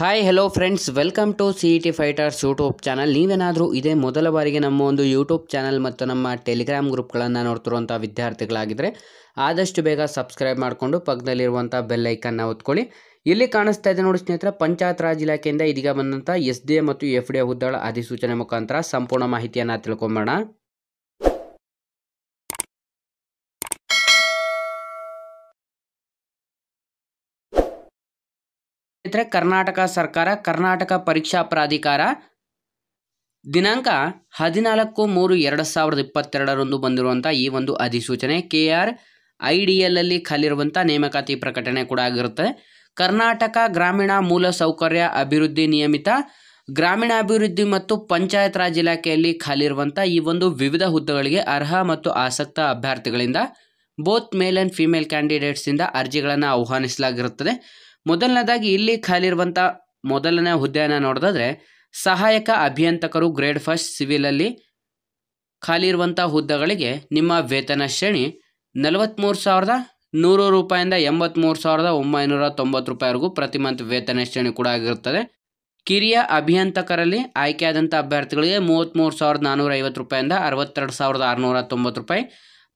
hi hello friends welcome to C E T fighters YouTube channel ನೀವೇನಾದರೂ ಇದೇ ಮೊದಲ ಬಾರಿಗೆ ನಮ್ಮ ಒಂದು ಯೂಟ್ಯೂಬ್ ಚಾನಲ್ ಮತ್ತು ನಮ್ಮ ಟೆಲಿಗ್ರಾಮ್ ಗ್ರೂಪ್ಗಳನ್ನು ನೋಡ್ತಿರುವಂಥ ವಿದ್ಯಾರ್ಥಿಗಳಾಗಿದ್ದರೆ ಆದಷ್ಟು ಬೇಗ ಸಬ್ಸ್ಕ್ರೈಬ್ ಮಾಡಿಕೊಂಡು ಪಕ್ಕದಲ್ಲಿರುವಂಥ ಬೆಲ್ಲೈಕನ್ನ ಒತ್ಕೊಳ್ಳಿ ಇಲ್ಲಿ ಕಾಣಿಸ್ತಾ ಇದೆ ನೋಡಿ ಸ್ನೇಹಿತರ ಪಂಚಾಯತ್ ರಾಜ್ ಇಲಾಖೆಯಿಂದ ಇದೀಗ ಬಂದಂಥ ಎಸ್ ಡಿ ಎ ಮತ್ತು ಎಫ್ ಡಿ ಎ ಹುದ್ದೆಗಳ ಅಧಿಸೂಚನೆ ಮುಖಾಂತರ ಸಂಪೂರ್ಣ ಮಾಹಿತಿಯನ್ನು ತಿಳ್ಕೊಂಬೋಣ ಕರ್ನಾಟಕ ಸರ್ಕಾರ ಕರ್ನಾಟಕ ಪರೀಕ್ಷಾ ಪ್ರಾಧಿಕಾರ ದಿನಾಂಕ ಹದಿನಾಲ್ಕು ಮೂರು ಎರಡು ಸಾವಿರದ ಇಪ್ಪತ್ತೆರಡರಂದು ಬಂದಿರುವಂಥ ಈ ಒಂದು ಅಧಿಸೂಚನೆ K R I D L ಅಲ್ಲಿ ಖಾಲಿರುವಂಥ ನೇಮಕಾತಿ ಪ್ರಕಟಣೆ ಕೂಡ ಆಗಿರುತ್ತೆ ಕರ್ನಾಟಕ ಗ್ರಾಮೀಣ ಮೂಲ ಸೌಕರ್ಯ ಅಭಿವೃದ್ಧಿ ನಿಯಮಿತ ಗ್ರಾಮೀಣಾಭಿವೃದ್ಧಿ ಮತ್ತು ಪಂಚಾಯತ್ ರಾಜ್ ಇಲಾಖೆಯಲ್ಲಿ ಖಾಲಿರುವಂಥ ಈ ಒಂದು ವಿವಿಧ ಹುದ್ದೆಗಳಿಗೆ ಅರ್ಹ ಮತ್ತು ಆಸಕ್ತ ಅಭ್ಯರ್ಥಿಗಳಿಂದ ಬೋತ್ ಮೇಲ್ ಆ್ಯಂಡ್ ಫಿಮೇಲ್ ಕ್ಯಾಂಡಿಡೇಟ್ಸಿಂದ ಅರ್ಜಿಗಳನ್ನು ಆಹ್ವಾನಿಸಲಾಗಿರುತ್ತದೆ ಮೊದಲನೇದಾಗಿ ಇಲ್ಲಿ ಖಾಲಿರುವಂಥ ಮೊದಲನೇ ಹುದ್ದೆಯನ್ನ ನೋಡೋದಾದ್ರೆ ಸಹಾಯಕ ಅಭಿಯಂತಕರು ಗ್ರೇಡ್ ಫಸ್ಟ್ ಸಿವಿಲಲ್ಲಿ ಖಾಲಿ ಇರುವಂಥ ಹುದ್ದೆಗಳಿಗೆ ನಿಮ್ಮ ವೇತನ ಶ್ರೇಣಿ ನಲವತ್ತ್ಮೂರು ಸಾವಿರದ ನೂರು ರೂಪಾಯಿಂದ ಎಂಬತ್ತ್ಮೂರು ಸಾವಿರದ ಒಂಬೈನೂರ ತೊಂಬತ್ತು ರೂಪಾಯಿವರೆಗೂ ಪ್ರತಿ ಮಂತ್ ವೇತನ ಶ್ರೇಣಿ ಕೂಡ ಆಗಿರುತ್ತದೆ ಕಿರಿಯ ಅಭಿಯಂತಕರಲ್ಲಿ ಆಯ್ಕೆಯಾದಂಥ ಅಭ್ಯರ್ಥಿಗಳಿಗೆ ಮೂವತ್ತ್ಮೂರು ಸಾವಿರದ ನಾನ್ನೂರ ಐವತ್ತು ರೂಪಾಯಿಂದ ಅರವತ್ತೆರಡು ಸಾವಿರದ ಆರುನೂರ ತೊಂಬತ್ತು ರೂಪಾಯಿ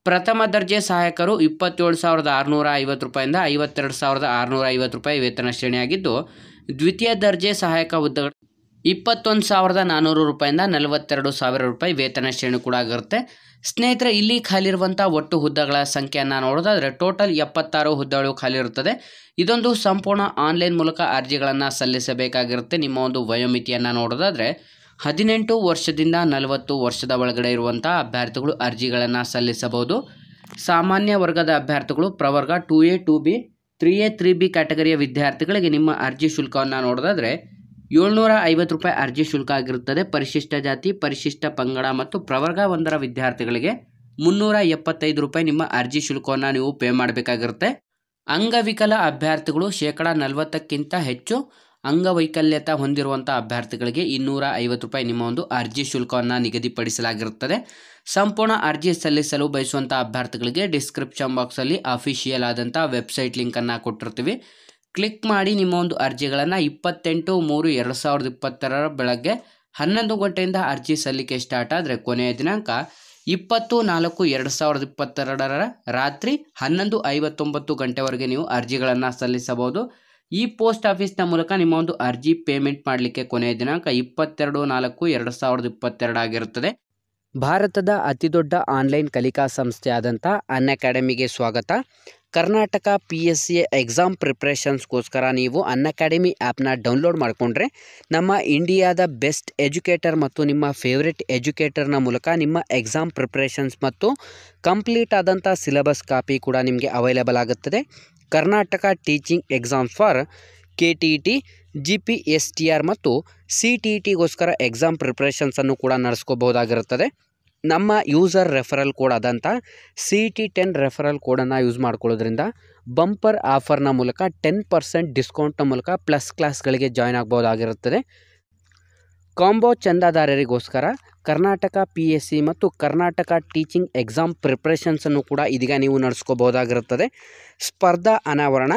ಪ್ರಥಮ ದರ್ಜೆ ಸಹಾಯಕರು ಇಪ್ಪತ್ತೇಳು ಸಾವಿರದ ಆರುನೂರ ಐವತ್ತು ರೂಪಾಯಿಂದ ಐವತ್ತೆರಡು ಸಾವಿರದ ಆರುನೂರ ಐವತ್ತು ರೂಪಾಯಿ ವೇತನ ಶ್ರೇಣಿಯಾಗಿದ್ದು ದ್ವಿತೀಯ ದರ್ಜೆ ಸಹಾಯಕ ಹುದ್ದೆಗಳು ಇಪ್ಪತ್ತೊಂದು ಸಾವಿರದ ನಾನ್ನೂರು ರೂಪಾಯಿಂದ ನಲವತ್ತೆರಡು ಸಾವಿರ ರೂಪಾಯಿ ವೇತನ ಶ್ರೇಣಿ ಕೂಡ ಆಗಿರುತ್ತೆ ಸ್ನೇಹಿತರೆ ಇಲ್ಲಿ ಖಾಲಿರುವಂಥ ಒಟ್ಟು ಹುದ್ದೆಗಳ ಸಂಖ್ಯೆಯನ್ನು ನೋಡೋದಾದರೆ ಟೋಟಲ್ ಎಪ್ಪತ್ತಾರು ಹುದ್ದೆಗಳು ಖಾಲಿ ಇರುತ್ತದೆ ಇದೊಂದು ಸಂಪೂರ್ಣ ಆನ್ಲೈನ್ ಮೂಲಕ ಅರ್ಜಿಗಳನ್ನು ಸಲ್ಲಿಸಬೇಕಾಗಿರುತ್ತೆ ನಿಮ್ಮ ಒಂದು ವಯೋಮಿತಿಯನ್ನು ನೋಡೋದಾದರೆ ಹದಿನೆಂಟು ವರ್ಷದಿಂದ ನಲವತ್ತು ವರ್ಷದ ಒಳಗಡೆ ಇರುವಂಥ ಅಭ್ಯರ್ಥಿಗಳು ಅರ್ಜಿಗಳನ್ನು ಸಲ್ಲಿಸಬಹುದು ಸಾಮಾನ್ಯ ವರ್ಗದ ಅಭ್ಯರ್ಥಿಗಳು ಪ್ರವರ್ಗ two A two B three A three B ಕ್ಯಾಟಗರಿಯ ವಿದ್ಯಾರ್ಥಿಗಳಿಗೆ ನಿಮ್ಮ ಅರ್ಜಿ ಶುಲ್ಕವನ್ನು ನೋಡೋದಾದರೆ ಏಳ್ನೂರ ಐವತ್ತು ರೂಪಾಯಿ ಅರ್ಜಿ ಶುಲ್ಕ ಆಗಿರುತ್ತದೆ ಪರಿಶಿಷ್ಟ ಜಾತಿ ಪರಿಶಿಷ್ಟ ಪಂಗಡ ಮತ್ತು ಪ್ರವರ್ಗ ಒಂದರ ವಿದ್ಯಾರ್ಥಿಗಳಿಗೆ ಮುನ್ನೂರ ಎಪ್ಪತ್ತೈದು ರೂಪಾಯಿ ನಿಮ್ಮ ಅರ್ಜಿ ಶುಲ್ಕವನ್ನು ನೀವು ಪೇ ಮಾಡಬೇಕಾಗಿರುತ್ತೆ ಅಂಗವಿಕಲ ಅಭ್ಯರ್ಥಿಗಳು ಶೇಕಡ ನಲವತ್ತಕ್ಕಿಂತ ಹೆಚ್ಚು ಅಂಗವೈಕಲ್ಯತ ಹೊಂದಿರುವಂಥ ಅಭ್ಯರ್ಥಿಗಳಿಗೆ ಇನ್ನೂರ ಐವತ್ತು ರೂಪಾಯಿ ನಿಮ್ಮ ಒಂದು ಅರ್ಜಿ ಶುಲ್ಕವನ್ನು ನಿಗದಿಪಡಿಸಲಾಗಿರುತ್ತದೆ ಸಂಪೂರ್ಣ ಅರ್ಜಿ ಸಲ್ಲಿಸಲು ಬಯಸುವಂಥ ಅಭ್ಯರ್ಥಿಗಳಿಗೆ ಡಿಸ್ಕ್ರಿಪ್ಷನ್ ಬಾಕ್ಸಲ್ಲಿ ಅಫಿಷಿಯಲ್ ಆದಂಥ ವೆಬ್ಸೈಟ್ ಲಿಂಕನ್ನು ಕೊಟ್ಟಿರ್ತೀವಿ ಕ್ಲಿಕ್ ಮಾಡಿ ನಿಮ್ಮ ಒಂದು ಅರ್ಜಿಗಳನ್ನು ಇಪ್ಪತ್ತೆಂಟು ಮೂರು ಎರಡು ಸಾವಿರದ ಇಪ್ಪತ್ತರ ಬೆಳಗ್ಗೆ ಹನ್ನೊಂದು ಗಂಟೆಯಿಂದ ಅರ್ಜಿ ಸಲ್ಲಿಕೆ ಸ್ಟಾರ್ಟ್ ಆದರೆ ಕೊನೆಯ ದಿನಾಂಕ ಇಪ್ಪತ್ತು ನಾಲ್ಕು ಎರಡು ಸಾವಿರದ ಇಪ್ಪತ್ತೆರಡರ ರಾತ್ರಿ ಹನ್ನೊಂದು ಐವತ್ತೊಂಬತ್ತು ಗಂಟೆವರೆಗೆ ನೀವು ಅರ್ಜಿಗಳನ್ನು ಸಲ್ಲಿಸಬಹುದು ಈ ಪೋಸ್ಟ್ ಆಫೀಸ್ನ ಮೂಲಕ ನಿಮ್ಮ ಒಂದು ಅರ್ಜಿ ಪೇಮೆಂಟ್ ಮಾಡಲಿಕ್ಕೆ ಕೊನೆಯ ದಿನಾಂಕ ಇಪ್ಪತ್ತೆರಡು ನಾಲ್ಕು ಎರಡು ಸಾವಿರದ ಇಪ್ಪತ್ತೆರಡು ಆಗಿರುತ್ತದೆ ಭಾರತದ ಅತಿದೊಡ್ಡ ಆನ್ಲೈನ್ ಕಲಿಕಾ ಆದಂಥ ಅನ್ ಅಕಾಡೆಮಿಗೆ ಸ್ವಾಗತ Karnataka P S C exam ಪ್ರಿಪ್ರೇಷನ್ಸ್ಗೋಸ್ಕರ ನೀವು ಅನ್ ಅಕಾಡೆಮಿ ಆ್ಯಪ್ನ ಡೌನ್ಲೋಡ್ ಮಾಡಿಕೊಂಡ್ರೆ ನಮ್ಮ ಇಂಡಿಯಾದ ಬೆಸ್ಟ್ ಎಜುಕೇಟರ್ ಮತ್ತು ನಿಮ್ಮ ಫೇವ್ರೆಟ್ ಎಜುಕೇಟರ್ನ ಮೂಲಕ ನಿಮ್ಮ ಎಕ್ಸಾಮ್ ಪ್ರಿಪ್ರೇಷನ್ಸ್ ಮತ್ತು ಕಂಪ್ಲೀಟ್ ಆದಂಥ ಸಿಲೆಬಸ್ ಕಾಪಿ ಕೂಡ ನಿಮಗೆ ಅವೈಲೇಬಲ್ ಆಗುತ್ತದೆ Karnataka teaching exam for K T E T G P S T R ಮತ್ತು ಸಿ ಟಿ ಇ ಟಿಗೋಸ್ಕರ ಎಕ್ಸಾಮ್ ಪ್ರಿಪ್ರೇಷನ್ಸನ್ನು ಕೂಡ ನಡೆಸ್ಕೋಬಹುದಾಗಿರುತ್ತದೆ ನಮ್ಮ ಯೂಸರ್ ರೆಫರಲ್ ಕೋಡ್ ಆದಂಥ ಸಿ ಟಿ ಟೆನ್ ರೆಫರಲ್ ಕೋಡನ್ನು ಯೂಸ್ ಮಾಡ್ಕೊಳ್ಳೋದ್ರಿಂದ ಬಂಪರ್ ಆಫರ್ನ ಮೂಲಕ ಟೆನ್ ಪರ್ಸೆಂಟ್ ಡಿಸ್ಕೌಂಟ್ನ ಮೂಲಕ ಪ್ಲಸ್ ಕ್ಲಾಸ್ಗಳಿಗೆ ಜಾಯ್ನ್ ಆಗ್ಬೋದಾಗಿರುತ್ತದೆ ಕಾಂಬೋ ಚಂದಾದಾರರಿಗೋಸ್ಕರ ಕರ್ನಾಟಕ ಪಿ ಎಸ್ ಸಿ ಮತ್ತು ಕರ್ನಾಟಕ ಟೀಚಿಂಗ್ ಎಕ್ಸಾಮ್ ಪ್ರಿಪ್ರೇಷನ್ಸನ್ನು ಕೂಡ ಇದೀಗ ನೀವು ನಡೆಸ್ಕೋಬಹುದಾಗಿರುತ್ತದೆ ಸ್ಪರ್ಧಾ ಅನಾವರಣ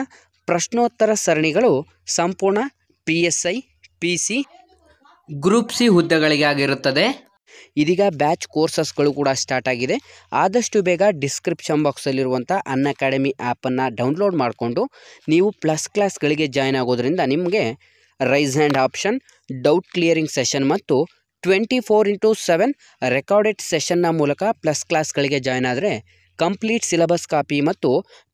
ಪ್ರಶ್ನೋತ್ತರ ಸರಣಿಗಳು ಸಂಪೂರ್ಣ P S I P C group C ಹುದ್ದೆಗಳಿಗೆ ಆಗಿರುತ್ತದೆ ಇದೀಗ ಬ್ಯಾಚ್ ಕೋರ್ಸಸ್ಗಳು ಕೂಡ ಸ್ಟಾರ್ಟ್ ಆಗಿದೆ ಆದಷ್ಟು ಬೇಗ ಡಿಸ್ಕ್ರಿಪ್ಷನ್ ಬಾಕ್ಸಲ್ಲಿರುವಂಥ ಅನ್ ಅಕಾಡೆಮಿ ಆ್ಯಪನ್ನು ಡೌನ್ಲೋಡ್ ಮಾಡಿಕೊಂಡು ನೀವು ಪ್ಲಸ್ ಕ್ಲಾಸ್ಗಳಿಗೆ ಜಾಯ್ನ್ ಆಗೋದ್ರಿಂದ ನಿಮಗೆ raise hand option doubt clearing session ಮತ್ತು twenty four into seven recorded ಸೆಷನ್ನ ಮೂಲಕ ಪ್ಲಸ್ ಕ್ಲಾಸ್ಗಳಿಗೆ ಜಾಯ್ನ್ ಆದರೆ ಕಂಪ್ಲೀಟ್ ಸಿಲೆಬಸ್ ಕಾಪಿ ಮತ್ತು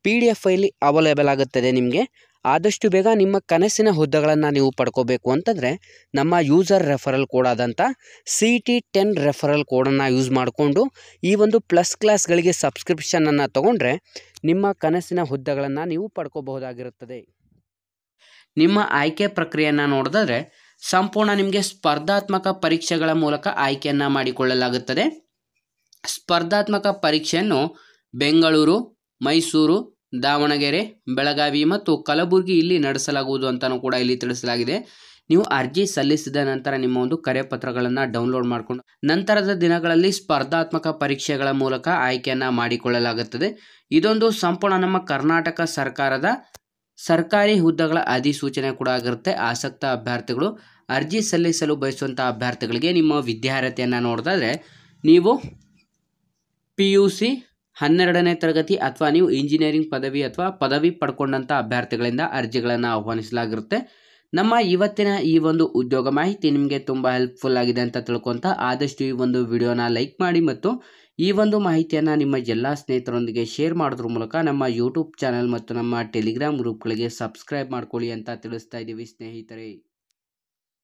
ಪಿ ಡಿ ಎಫ್ ಐಲಿ ಅವೈಲೇಬಲ್ ಆಗುತ್ತದೆ ನಿಮಗೆ ಆದಷ್ಟು ಬೇಗ ನಿಮ್ಮ ಕನಸಿನ ಹುದ್ದೆಗಳನ್ನು ನೀವು ಪಡ್ಕೋಬೇಕು ಅಂತಂದರೆ ನಮ್ಮ ಯೂಸರ್ ರೆಫರಲ್ ಕೋಡ್ ಆದಂಥ ಸಿ ಟಿ ಟೆನ್ ರೆಫರಲ್ ಕೋಡನ್ನು ಯೂಸ್ ಮಾಡಿಕೊಂಡು ಈ ಒಂದು ಪ್ಲಸ್ ಕ್ಲಾಸ್ಗಳಿಗೆ ಸಬ್ಸ್ಕ್ರಿಪ್ಷನನ್ನು ತೊಗೊಂಡ್ರೆ ನಿಮ್ಮ ಕನಸಿನ ಹುದ್ದೆಗಳನ್ನು ನೀವು ಪಡ್ಕೋಬಹುದಾಗಿರುತ್ತದೆ ನಿಮ್ಮ ಆಯ್ಕೆ ಪ್ರಕ್ರಿಯೆಯನ್ನು ನೋಡಿದ್ರೆ ಸಂಪೂರ್ಣ ನಿಮಗೆ ಸ್ಪರ್ಧಾತ್ಮಕ ಪರೀಕ್ಷೆಗಳ ಮೂಲಕ ಆಯ್ಕೆಯನ್ನು ಮಾಡಿಕೊಳ್ಳಲಾಗುತ್ತದೆ ಸ್ಪರ್ಧಾತ್ಮಕ ಪರೀಕ್ಷೆಯನ್ನು ಬೆಂಗಳೂರು ಮೈಸೂರು ದಾವಣಗೆರೆ ಬೆಳಗಾವಿ ಮತ್ತು ಕಲಬುರಗಿ ಇಲ್ಲಿ ನಡೆಸಲಾಗುವುದು ಅಂತಲೂ ಕೂಡ ಇಲ್ಲಿ ತಿಳಿಸಲಾಗಿದೆ ನೀವು ಅರ್ಜಿ ಸಲ್ಲಿಸಿದ ನಂತರ ನಿಮ್ಮ ಒಂದು ಕರೆ ಡೌನ್ಲೋಡ್ ಮಾಡಿಕೊಂಡು ನಂತರದ ದಿನಗಳಲ್ಲಿ ಸ್ಪರ್ಧಾತ್ಮಕ ಪರೀಕ್ಷೆಗಳ ಮೂಲಕ ಆಯ್ಕೆಯನ್ನು ಮಾಡಿಕೊಳ್ಳಲಾಗುತ್ತದೆ ಇದೊಂದು ಸಂಪೂರ್ಣ ನಮ್ಮ ಕರ್ನಾಟಕ ಸರ್ಕಾರದ ಸರ್ಕಾರಿ ಹುದ್ದೆಗಳ ಅಧಿಸೂಚನೆ ಕೂಡ ಆಗಿರುತ್ತೆ ಆಸಕ್ತ ಅಭ್ಯರ್ಥಿಗಳು ಅರ್ಜಿ ಸಲ್ಲಿಸಲು ಬಯಸುವಂಥ ಅಭ್ಯರ್ಥಿಗಳಿಗೆ ನಿಮ್ಮ ವಿದ್ಯಾರ್ಹತೆಯನ್ನು ನೋಡಿದ್ರೆ ನೀವು ಪಿ ಯು ಸಿ ಹನ್ನೆರಡನೇ ತರಗತಿ ಅಥವಾ ನೀವು ಇಂಜಿನಿಯರಿಂಗ್ ಪದವಿ ಅಥವಾ ಪದವಿ ಪಡ್ಕೊಂಡಂಥ ಅಭ್ಯರ್ಥಿಗಳಿಂದ ಅರ್ಜಿಗಳನ್ನು ಆಹ್ವಾನಿಸಲಾಗಿರುತ್ತೆ ನಮ್ಮ ಇವತ್ತಿನ ಈ ಒಂದು ಉದ್ಯೋಗ ಮಾಹಿತಿ ನಿಮಗೆ ತುಂಬ ಹೆಲ್ಪ್ಫುಲ್ ಆಗಿದೆ ಅಂತ ತಿಳ್ಕೊಂತ ಆದಷ್ಟು ಈ ಒಂದು ವಿಡಿಯೋನ ಲೈಕ್ ಮಾಡಿ ಮತ್ತು ಈ ಒಂದು ಮಾಹಿತಿಯನ್ನು ನಿಮ್ಮ ಎಲ್ಲ ಸ್ನೇಹಿತರೊಂದಿಗೆ ಶೇರ್ ಮಾಡೋದ್ರ ಮೂಲಕ ನಮ್ಮ ಯೂಟ್ಯೂಬ್ ಚಾನಲ್ ಮತ್ತು ನಮ್ಮ ಟೆಲಿಗ್ರಾಮ್ ಗ್ರೂಪ್ಗಳಿಗೆ ಸಬ್ಸ್ಕ್ರೈಬ್ ಮಾಡ್ಕೊಳ್ಳಿ ಅಂತ ತಿಳಿಸ್ತಾ ಇದ್ದೀವಿ ಸ್ನೇಹಿತರೆ